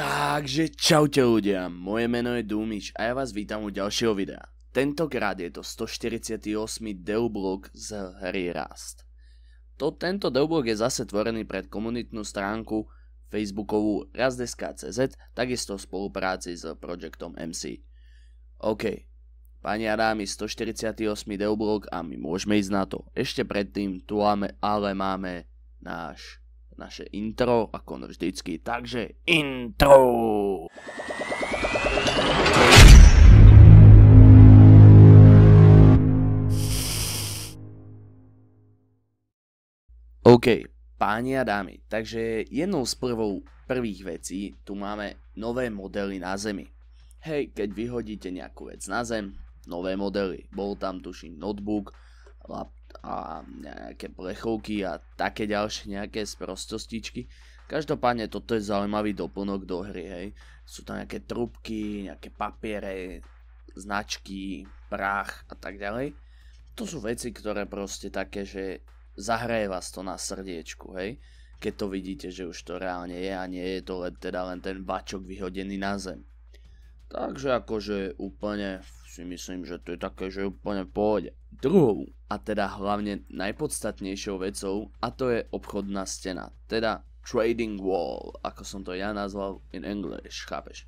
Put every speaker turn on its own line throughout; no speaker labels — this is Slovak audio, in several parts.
Takže čaute ľudia, moje meno je Dúmič a ja vás vítam u ďalšieho videa. Tentokrát je to 148. Deoblog z hry rast. To, tento Deoblog je zase tvorený pred komunitnú stránku facebookovú Rust.cz, takisto v spolupráci s projektom MC. OK, pani a dámy, 148. Deoblog a my môžeme ísť na to. Ešte predtým tu ale máme náš naše intro, ako ono vždycky, takže intro! OK, páni a dámy, takže jednou z prvou prvých vecí tu máme nové modely na Zemi. Hej, keď vyhodíte nejakú vec na Zem, nové modely, bol tam tuším notebook, lap, a nejaké plechovky a také ďalšie nejaké sprostostičky. Každopádne toto je zaujímavý doplnok do hry, hej. Sú tam nejaké trubky, nejaké papiere, značky, prach a tak ďalej. To sú veci, ktoré proste také, že zahraje vás to na srdiečku, hej. Keď to vidíte, že už to reálne je a nie je to len, teda len ten bačok vyhodený na zem. Takže akože úplne si myslím, že to je také, že úplne pohode. Druhou, a teda hlavne najpodstatnejšou vecou, a to je obchodná stena, teda trading wall, ako som to ja nazval in English, chápeš?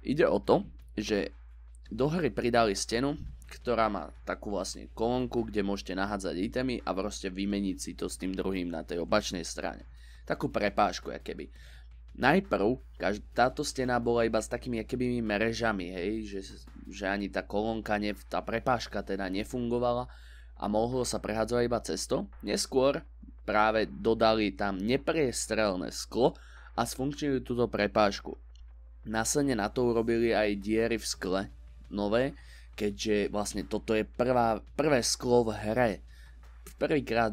Ide o to, že do hry pridali stenu, ktorá má takú vlastne kolónku, kde môžete nahádzať itemy a proste vymeniť si to s tým druhým na tej opačnej strane. Takú prepážku, keby. Najprv každ- táto stena bola iba s takými keby mrežami, hej, že, že ani tá kolónka, ne, tá prepážka teda nefungovala a mohlo sa prehádzovať iba cesto. Neskôr práve dodali tam nepriestrelné sklo a sfunkčnili túto prepážku. Následne na to urobili aj diery v skle, nové, keďže vlastne toto je prvá, prvé sklo v hre. Prvýkrát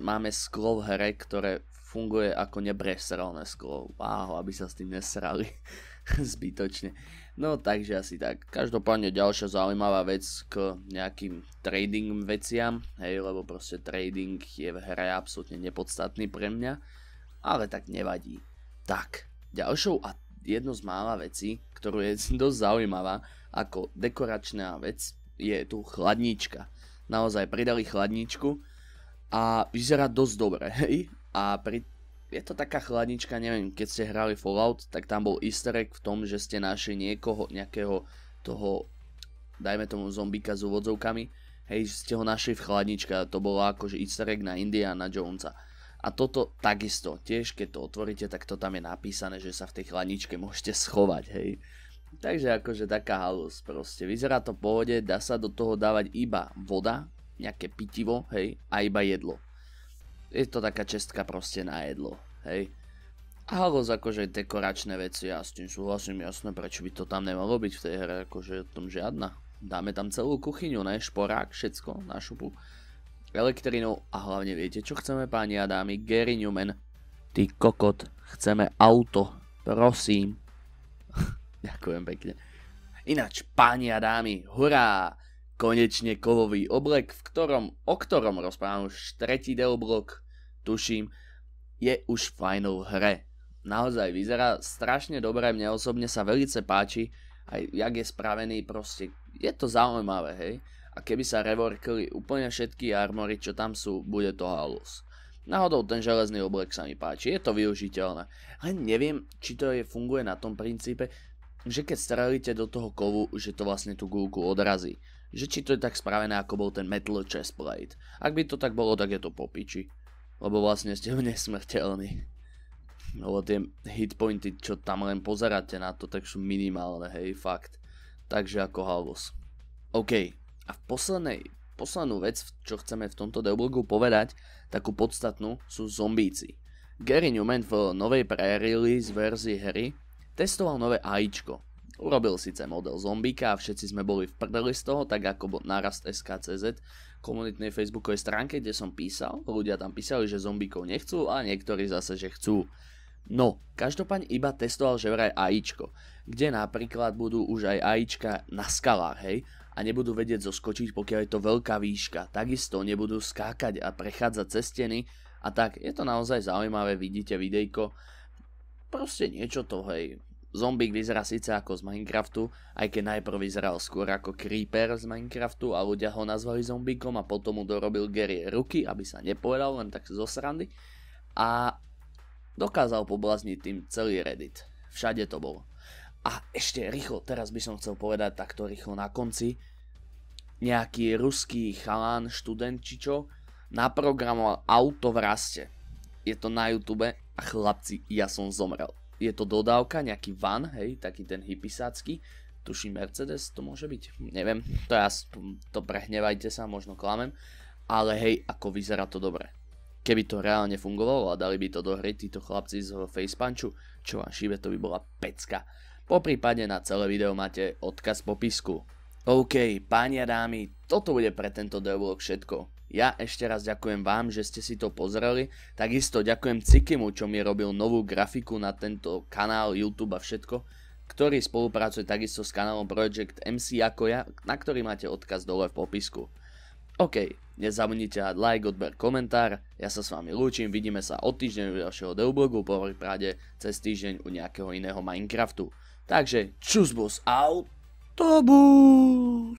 máme sklo v hre, ktoré funguje ako nepresralné sklo. Váho, aby sa s tým nesrali zbytočne. No takže asi tak. Každopádne ďalšia zaujímavá vec k nejakým trading veciam, hej, lebo proste trading je v hre absolútne nepodstatný pre mňa, ale tak nevadí. Tak, ďalšou a jedno z mála vecí, ktorú je dosť zaujímavá, ako dekoračná vec, je tu chladnička. Naozaj pridali chladničku a vyzerá dosť dobre, hej? A pri, je to taká chladnička, neviem, keď ste hrali Fallout, tak tam bol easter egg v tom, že ste našli niekoho, nejakého toho, dajme tomu zombika s úvodzovkami, hej, že ste ho našli v chladničke a to bolo akože easter egg na Indiana Jonesa. A toto takisto, tiež keď to otvoríte, tak to tam je napísané, že sa v tej chladničke môžete schovať, hej. Takže akože taká halus proste. Vyzerá to pohode, dá sa do toho dávať iba voda, nejaké pitivo, hej, a iba jedlo je to taká čestka proste na jedlo, hej. Halos akože dekoračné veci, ja s tým súhlasím, jasné, prečo by to tam nemalo byť v tej hre, akože o tom žiadna. Dáme tam celú kuchyňu, ne, šporák, všetko na šupu. elektrinu a hlavne viete, čo chceme páni a dámy, Gary Newman. Ty kokot, chceme auto, prosím. Ďakujem pekne. Ináč, páni a dámy, hurá! Konečne kovový oblek, v ktorom, o ktorom rozprávam už tretí deoblok, tuším, je už fajnou v hre. Naozaj vyzerá strašne dobre, mne osobne sa velice páči, aj jak je spravený, proste je to zaujímavé, hej. A keby sa reworkili úplne všetky armory, čo tam sú, bude to halus. Náhodou ten železný oblek sa mi páči, je to využiteľné. Len neviem, či to je, funguje na tom princípe, že keď strelíte do toho kovu, že to vlastne tú gulku odrazí že či to je tak spravené, ako bol ten Metal Chestplate. Ak by to tak bolo, tak je to popiči. Lebo vlastne ste nesmrteľní. Lebo tie hitpointy, čo tam len pozeráte na to, tak sú minimálne, hej, fakt. Takže ako halvos. OK, a v poslednej, poslednú vec, čo chceme v tomto deblogu povedať, takú podstatnú, sú zombíci. Gary Newman v novej pre-release verzii hry testoval nové AIčko, Urobil síce model zombíka a všetci sme boli v prdeli z toho, tak ako bol narast SKCZ, komunitnej facebookovej stránke, kde som písal. Ľudia tam písali, že zombíkov nechcú a niektorí zase, že chcú. No, každopádne iba testoval že vraj AIčko, kde napríklad budú už aj AIčka na skalách, hej, a nebudú vedieť zoskočiť, pokiaľ je to veľká výška. Takisto nebudú skákať a prechádzať cez steny a tak. Je to naozaj zaujímavé, vidíte videjko. Proste niečo to, hej, Zombík vyzerá síce ako z Minecraftu, aj keď najprv vyzeral skôr ako Creeper z Minecraftu a ľudia ho nazvali zombíkom a potom mu dorobil Gary ruky, aby sa nepovedal len tak zo srandy a dokázal poblazniť tým celý Reddit. Všade to bolo. A ešte rýchlo, teraz by som chcel povedať takto rýchlo na konci, nejaký ruský chalán, študent či čo, naprogramoval auto v raste. Je to na YouTube a chlapci, ja som zomrel je to dodávka, nejaký van, hej, taký ten hypisácky, tuší Mercedes to môže byť, hm, neviem, to ja, to prehnevajte sa, možno klamem, ale hej, ako vyzerá to dobre. Keby to reálne fungovalo a dali by to do hry títo chlapci z Facepunchu, čo vám šíbe, to by bola pecka. Po prípade na celé video máte odkaz v popisku. OK, páni a dámy, toto bude pre tento devlog všetko. Ja ešte raz ďakujem vám, že ste si to pozreli. Takisto ďakujem Cikimu, čo mi robil novú grafiku na tento kanál, YouTube a všetko, ktorý spolupracuje takisto s kanálom Project MC ako ja, na ktorý máte odkaz dole v popisku. OK, nezabudnite dať like, odber, komentár. Ja sa s vami lúčim, vidíme sa o týždeň u ďalšieho Deublogu, po prípade cez týždeň u nejakého iného Minecraftu. Takže, čus bus autobus!